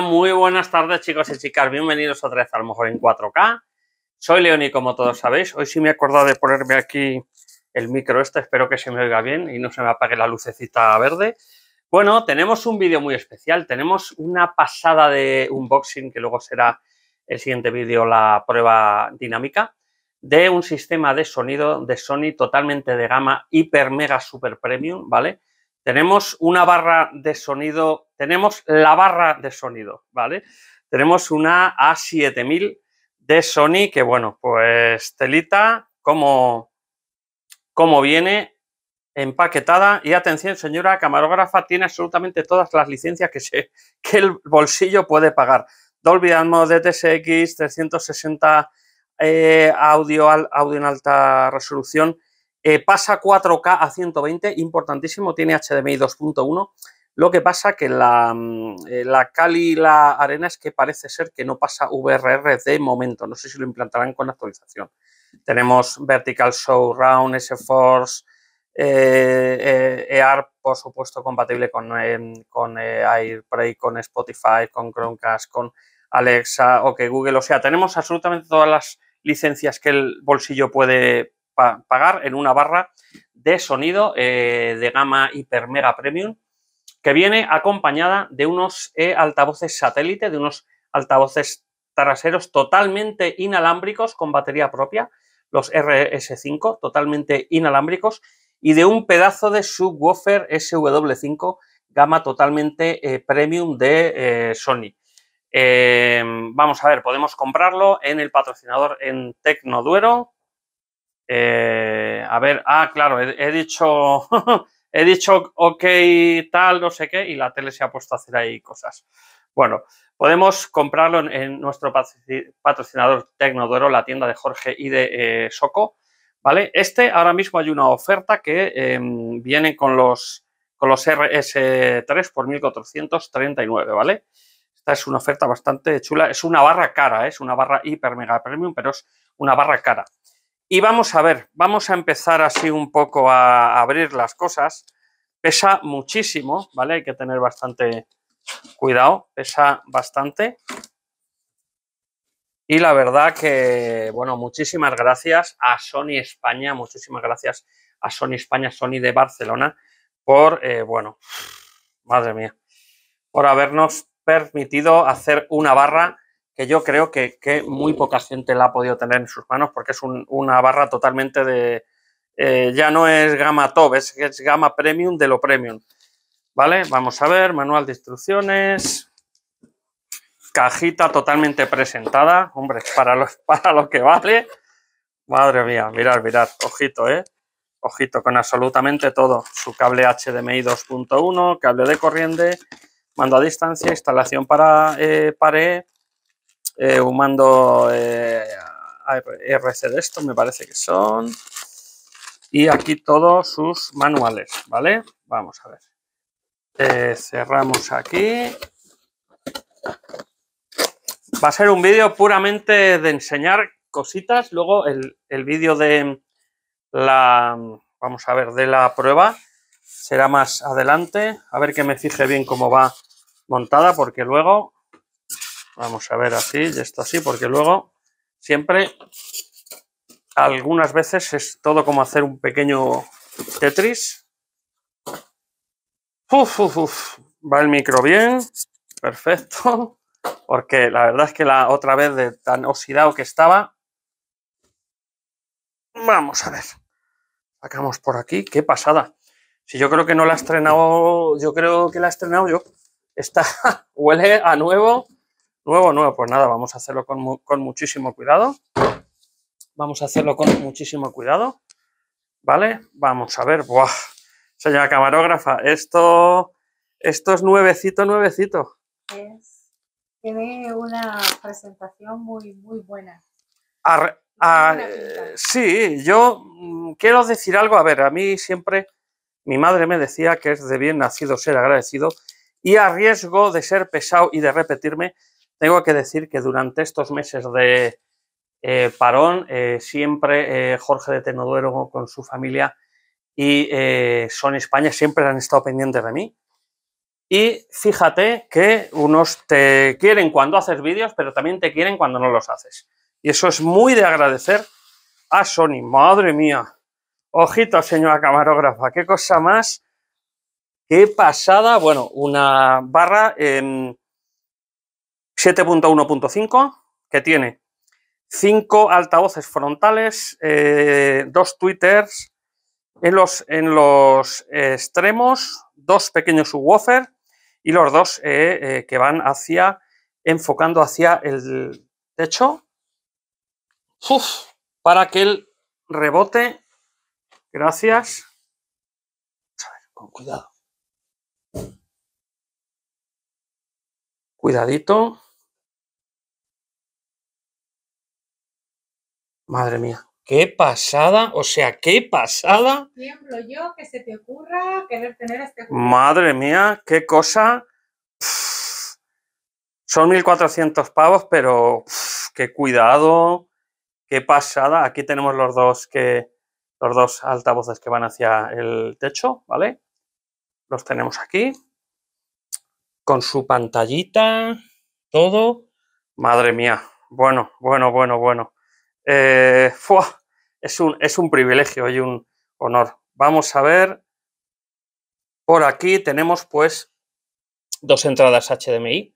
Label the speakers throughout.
Speaker 1: muy buenas tardes chicos y chicas, bienvenidos otra vez a lo mejor en 4K. Soy León y como todos sabéis, hoy sí me he acordado de ponerme aquí el micro este, espero que se me oiga bien y no se me apague la lucecita verde. Bueno, tenemos un vídeo muy especial, tenemos una pasada de unboxing que luego será el siguiente vídeo la prueba dinámica de un sistema de sonido de Sony totalmente de gama hiper mega super premium, ¿vale? Tenemos una barra de sonido tenemos la barra de sonido, ¿vale? Tenemos una A7000 de Sony que, bueno, pues telita, como, como viene empaquetada y atención señora camarógrafa, tiene absolutamente todas las licencias que, que el bolsillo puede pagar. No Dolby Atmos, DTSX, 360 eh, audio, audio en alta resolución, eh, pasa 4K a 120, importantísimo, tiene HDMI 2.1 lo que pasa que la, mm, eh, la y la arena es que parece ser que no pasa VRR de momento. No sé si lo implantarán con actualización. Tenemos Vertical Round, S-Force, eh, EAR, eh, e por supuesto, compatible con, em, con eh, AirPlay, con Spotify, con Chromecast, con Alexa o que Google. O sea, tenemos absolutamente todas las licencias que el bolsillo puede pagar en una barra de sonido de gama hiper mega premium que viene acompañada de unos eh, altavoces satélite, de unos altavoces traseros totalmente inalámbricos con batería propia, los RS5 totalmente inalámbricos y de un pedazo de subwoofer SW5 gama totalmente eh, premium de eh, Sony. Em, vamos a ver, podemos comprarlo en el patrocinador en Tecnoduero. a ver, ah, claro, he dicho he dicho ok, tal, no sé qué, y la tele se ha puesto a hacer ahí cosas. Bueno, podemos comprarlo en, nuestro patrocinador Tecnodoro, la tienda de Jorge y de eh, Soco, ¿vale? Este ahora mismo hay una oferta que em, viene con los, con los RS3 por 1439, ¿vale? Esta es una oferta bastante chula, es una barra cara, ¿eh? es una barra hiper mega premium, pero es una barra cara. Y vamos a ver, vamos a empezar así un poco a abrir las cosas. Pesa muchísimo, ¿vale? Hay que tener bastante cuidado, pesa bastante. Y la verdad que, bueno, muchísimas gracias a Sony España, muchísimas gracias a Sony España, Sony de Barcelona, por, eh, bueno, madre mía, por habernos permitido hacer una barra que yo creo que, muy poca gente la ha podido tener en sus manos porque es una barra totalmente de... Eh, ya no es gama top, es, es gama premium de lo premium. ¿Vale? Vamos a ver, manual de instrucciones, cajita totalmente presentada, hombre, para lo, para que vale. Madre mía, mirad, mirad, ojito, ¿eh? Ojito con absolutamente todo. Su cable HDMI 2.1, cable de corriente, mando a distancia, instalación para eh, pared, eh, un mando eh, RC de esto, me parece que son. Y aquí todos sus manuales, ¿vale? Vamos a ver. Eh, cerramos aquí. Va a ser un vídeo puramente de enseñar cositas. Luego el, el vídeo de la, vamos a ver, de la prueba será más adelante. A ver que me fije bien cómo va montada, porque luego Vamos a ver así, y esto así, porque luego siempre, algunas veces es todo como hacer un pequeño Tetris. Uf, Va el micro bien, perfecto, porque la verdad es que la otra vez de tan oxidado que estaba, vamos a ver, sacamos por aquí, qué pasada. Si yo creo que no la he estrenado, yo creo que la he estrenado yo. Está, huele a nuevo, nuevo, nuevo, pues nada, vamos a hacerlo con, muchísimo cuidado. Vamos a hacerlo con muchísimo cuidado. ¿Vale? Vamos a ver. ¡Buah! Señora camarógrafa, esto, es nuevecito, nuevecito. Es, tiene una presentación muy, muy buena. Ah, eh, sí, yo mm, quiero decir algo. A ver, a mí siempre mi madre me decía que es de bien nacido ser agradecido y a riesgo de ser pesado y de repetirme, tengo que decir que durante estos meses de eh, parón, eh, siempre eh, Jorge de Tenoduero con su familia y Sony España siempre han estado pendientes de mí. Y fíjate que unos te quieren cuando haces vídeos, pero también te quieren cuando no los haces. Y eso es muy de agradecer a Sony. Madre mía. Ojito, señora camarógrafa. Qué cosa más. Qué pasada. Bueno, una barra. 7.1.5, que tiene cinco altavoces frontales, eh, dos tweeters en los, en los eh, extremos, dos pequeños subwoofer y los dos eh, que van hacia, enfocando hacia el techo, para que el rebote, gracias, con cuidado, cuidadito, Madre mía. Qué pasada, o sea, qué pasada. yo que se te ocurra querer tener este Madre mía, qué cosa. Son 1400 pavos, pero qué cuidado, qué pasada. Aquí tenemos los dos que los dos altavoces que van hacia el techo, ¿vale? Los tenemos aquí con su pantallita, todo. Madre mía. Bueno, bueno, bueno, bueno. Eh, es, un, es un privilegio y un honor. Vamos a ver. Por aquí tenemos pues dos entradas HDMI,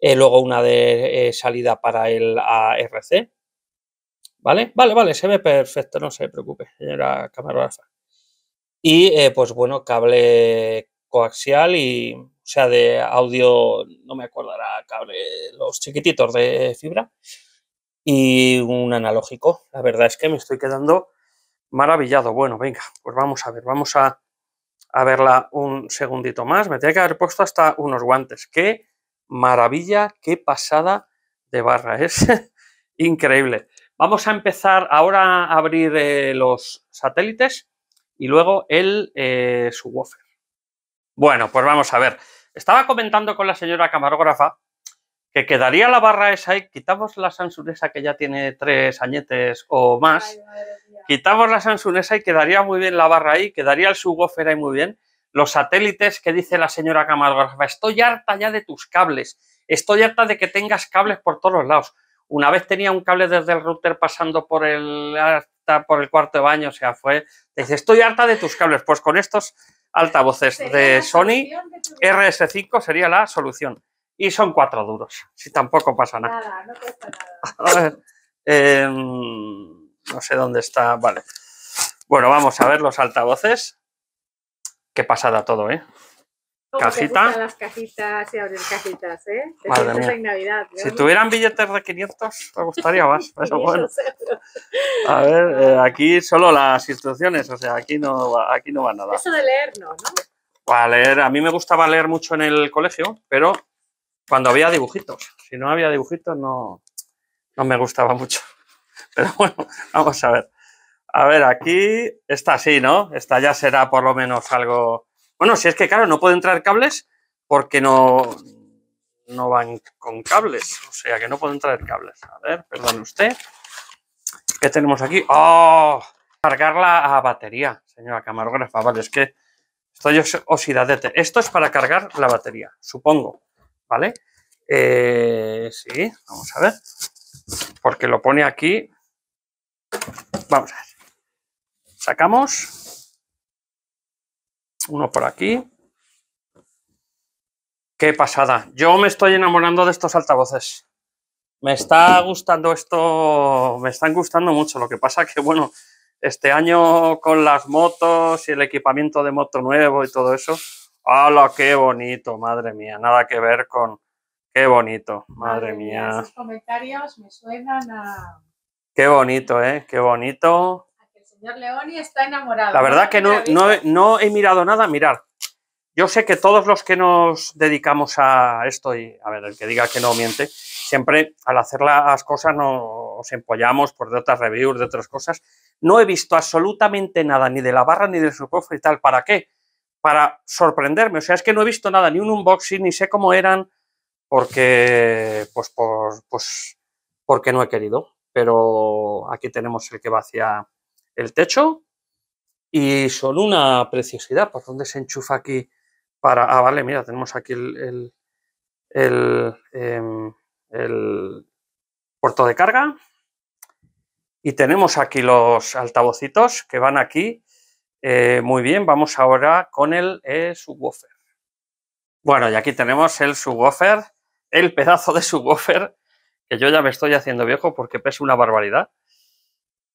Speaker 1: eh, luego una de eh, salida para el ARC. ¿Vale? Vale, vale, se ve perfecto, no se preocupe, señora cámara Y pues bueno, cable coaxial y, o sea, de audio, no me acordará, cable, los chiquititos de fibra y un analógico. La verdad es que me estoy quedando maravillado. Bueno, venga, pues vamos a ver, vamos a, verla un segundito más. Me tenía que haber puesto hasta unos guantes. Qué maravilla, qué pasada de barra. Es increíble. Vamos a empezar ahora a abrir eh, los satélites y luego el eh, subwoofer. Bueno, pues vamos a ver. Estaba comentando con la señora camarógrafa que quedaría la barra esa y quitamos la Samsung esa que ya tiene tres añetes o más, quitamos la Samsung esa y quedaría muy bien la barra ahí, quedaría el subwoofer ahí muy bien, los satélites que dice la señora camarógrafa, estoy harta ya de tus cables, estoy harta de que tengas cables por todos los lados. Una vez tenía un cable desde el router pasando por el, hasta por el cuarto de baño, o sea, fue, dice, estoy harta de tus cables, pues con estos altavoces de Sony, RS5 sería la solución y son cuatro duros. Si tampoco pasa nada. Nada, no cuesta nada. A ver, em, no sé dónde está. Vale. Bueno, vamos a ver los altavoces. Qué pasada todo, ¿eh? Cajita. las cajitas y abrir cajitas, ¿eh? Si tuvieran billetes de 500, me gustaría más. Pero bueno. A ver, eh, aquí solo las instrucciones, o sea, aquí no, aquí no va nada. Eso de leer, no, ¿no? A a mí me gustaba leer mucho en el colegio, pero cuando había dibujitos. Si no había dibujitos, no, no me gustaba mucho. Pero bueno, vamos a ver. A ver, aquí está sí, ¿no? Esta ya será por lo menos algo. Bueno, si es que claro, no puede traer cables porque no, no van con cables. O sea que no pueden traer cables. A ver, perdón usted. ¿Qué tenemos aquí? ¡Oh! Cargar la ah, batería, señora camarógrafa. Vale, es que estoy oxidadete. Esto es para cargar la batería, supongo. ¿vale? Eh, sí, vamos a ver. Porque lo pone aquí. Vamos a ver. Sacamos. Uno por aquí. Qué pasada. Yo me estoy enamorando de estos altavoces. Me está gustando esto. Me están gustando mucho. Lo que pasa que, bueno, este año con las motos y el equipamiento de moto nuevo y todo eso, ¡Hola! qué bonito! Madre mía, nada que ver con. ¡Qué bonito! Madre, mía. Esos comentarios me suenan a. ¡Qué bonito, eh! ¡Qué bonito! A que el señor Leoni está enamorado. La verdad que no, no, he mirado nada. Mirar. yo sé que todos los que nos dedicamos a esto, y a ver, el que diga que no miente, siempre al hacer las cosas nos empollamos por de otras reviews, de otras cosas. No he visto absolutamente nada, ni de la barra, ni del cofre y tal. ¿Para qué? para sorprenderme. O sea, es que no he visto nada, ni un unboxing, ni sé cómo eran, porque, pues, por, pues, porque no he querido. Pero aquí tenemos el que va hacia el techo. Y son una preciosidad, ¿por dónde se enchufa aquí? Para, ah, vale, mira, tenemos aquí el, el, el em, puerto de carga. Y tenemos aquí los altavocitos que van aquí eh, muy bien, vamos ahora con el eh, subwoofer. Bueno, y aquí tenemos el subwoofer, el pedazo de subwoofer, que yo ya me estoy haciendo viejo porque pesa una barbaridad.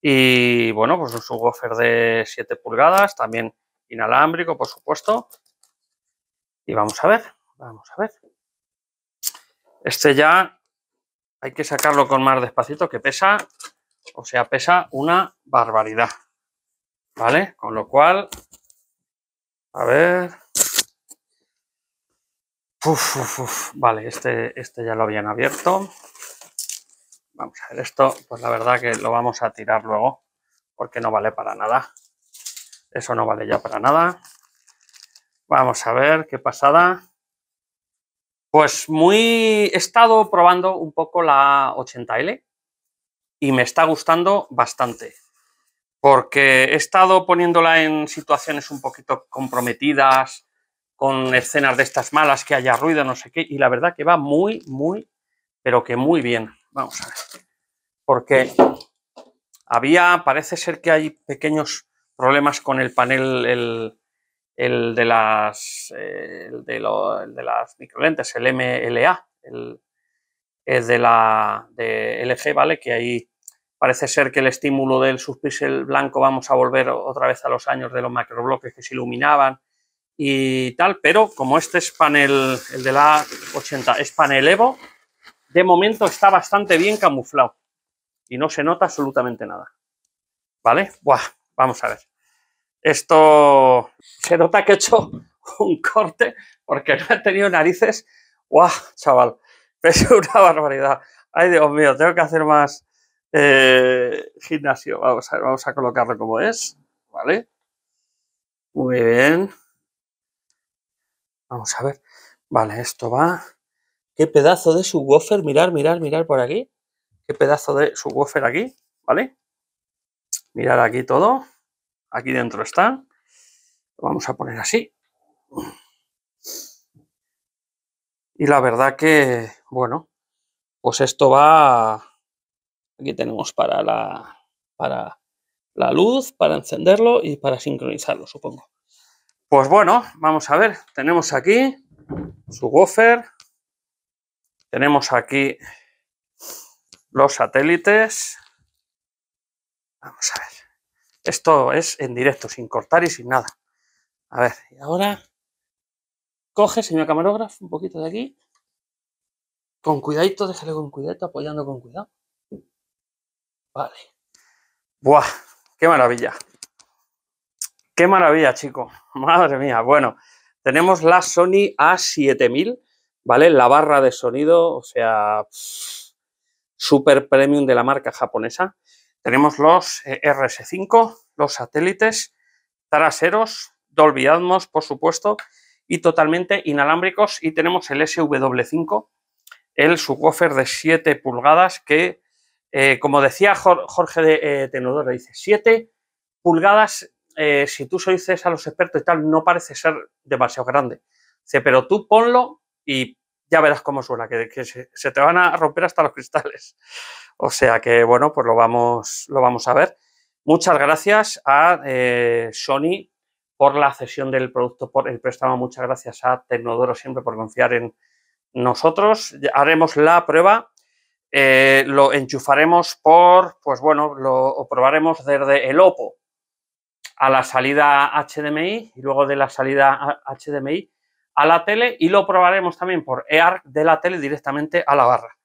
Speaker 1: Y bueno, pues un subwoofer de 7 pulgadas, también inalámbrico, por supuesto. Y vamos a ver, vamos a ver. Este ya hay que sacarlo con más despacito, que pesa, o sea, pesa una barbaridad. ¿Vale? Con lo cual, a ver. Vale, este, este ya lo habían abierto. Vamos a ver, esto, pues la verdad que lo vamos a tirar luego, porque no vale para nada. Eso no vale ya para nada. Vamos a ver qué pasada. Pues muy he estado probando un poco la 80L y me está gustando bastante porque he estado poniéndola en situaciones un poquito comprometidas, con escenas de estas malas, que haya ruido, no sé qué, y la verdad que va muy, muy, pero que muy bien. Vamos a ver. Porque había, parece ser que hay pequeños problemas con el panel, el, el de las, el de, el de las microlentes, el MLA, el, de la de LG, ¿vale? Que hay parece ser que el estímulo del subpixel blanco vamos a volver otra vez a los años de los macrobloques que se iluminaban y tal, pero como este es panel, el de la 80 es panel Evo, de momento está bastante bien camuflado y no se nota absolutamente nada. ¿Vale? Buah, vamos a ver. Esto se nota que he hecho un corte porque no he tenido narices. ¡Guau, chaval! Es una barbaridad. Ay, Dios mío, tengo que hacer más, eh, gimnasio, vamos a, vamos a colocarlo como es, ¿vale? Muy bien. Vamos a ver. Vale, esto va. Qué pedazo de subwoofer, mirar, mirar, mirar por aquí. Qué pedazo de subwoofer aquí, ¿vale? Mirar aquí todo. Aquí dentro está. Lo vamos a poner así. Y la verdad que, bueno, pues esto va Aquí tenemos para la, para la luz, para encenderlo y para sincronizarlo, supongo. Pues bueno, vamos a ver. Tenemos aquí su woofer. Tenemos aquí los satélites. Vamos a ver. Esto es en directo, sin cortar y sin nada. A ver, y ahora coge, señor camarógrafo, un poquito de aquí. Con cuidadito, déjale con cuidadito, apoyando con cuidado. Vale. Buah, qué maravilla. Qué maravilla, chico. Madre mía. Bueno, tenemos la Sony A7000, ¿vale? La barra de sonido, o sea, super premium de la marca japonesa. Tenemos los eh, RS5, los satélites traseros, Dolby Atmos, por supuesto, y totalmente inalámbricos. Y tenemos el SW5, el subwoofer de 7 pulgadas que eh, como decía Jorge de eh, Tenodoro, dice 7 pulgadas, eh, si tú se dices a los expertos y tal, no parece ser demasiado grande. Dice, pero tú ponlo y ya verás cómo suena, que, se, te van a romper hasta los cristales. O sea que, bueno, pues lo vamos, lo vamos a ver. Muchas gracias a Sony por la cesión del producto, por el préstamo. Muchas gracias a Tecnodoro siempre por confiar en nosotros. Haremos la prueba eh, lo enchufaremos por, pues bueno, lo probaremos desde el OPO a la salida HDMI y luego de la salida HDMI a la tele y lo probaremos también por EARC de la tele directamente a la barra.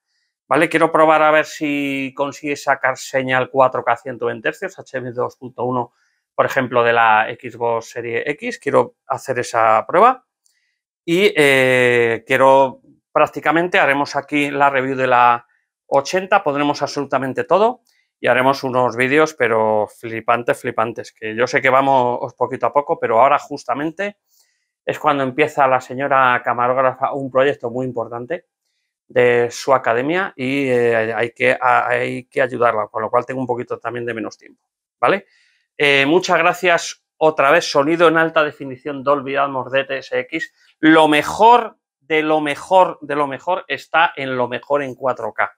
Speaker 1: ¿Vale? Quiero probar a ver si consigue sacar señal 4K 120 tercios HDMI 2.1, por ejemplo, de la Xbox Serie X. Quiero hacer esa prueba y eh, quiero prácticamente haremos aquí la review de la 80 pondremos absolutamente todo y haremos unos vídeos, pero flipantes, flipantes, que yo sé que vamos poquito a poco, pero ahora justamente es cuando empieza la señora camarógrafa un proyecto muy importante de su academia y eh, hay, que, que ayudarla, con lo cual tengo un poquito también de menos tiempo, ¿vale? Eh, muchas gracias otra vez, sonido en alta definición Dolby Atmos DTSX. Lo mejor de lo mejor de lo mejor está en lo mejor en 4K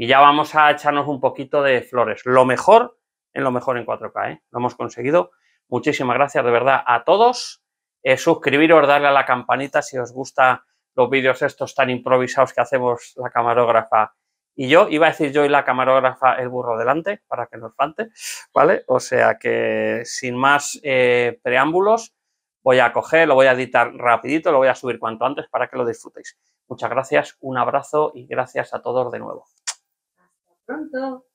Speaker 1: y ya vamos a echarnos un poquito de flores. Lo mejor en lo mejor en 4K, ¿eh? lo hemos conseguido. Muchísimas gracias de verdad a todos. Eh, suscribiros, darle a la campanita si os gustan los vídeos estos tan improvisados que hacemos la camarógrafa y yo. Iba a decir yo y la camarógrafa el burro delante para que nos falte, ¿vale? O sea que sin más eh, preámbulos voy a coger, lo voy a editar rapidito, lo voy a subir cuanto antes para que lo disfrutéis. Muchas gracias, un abrazo y gracias a todos de nuevo pronto.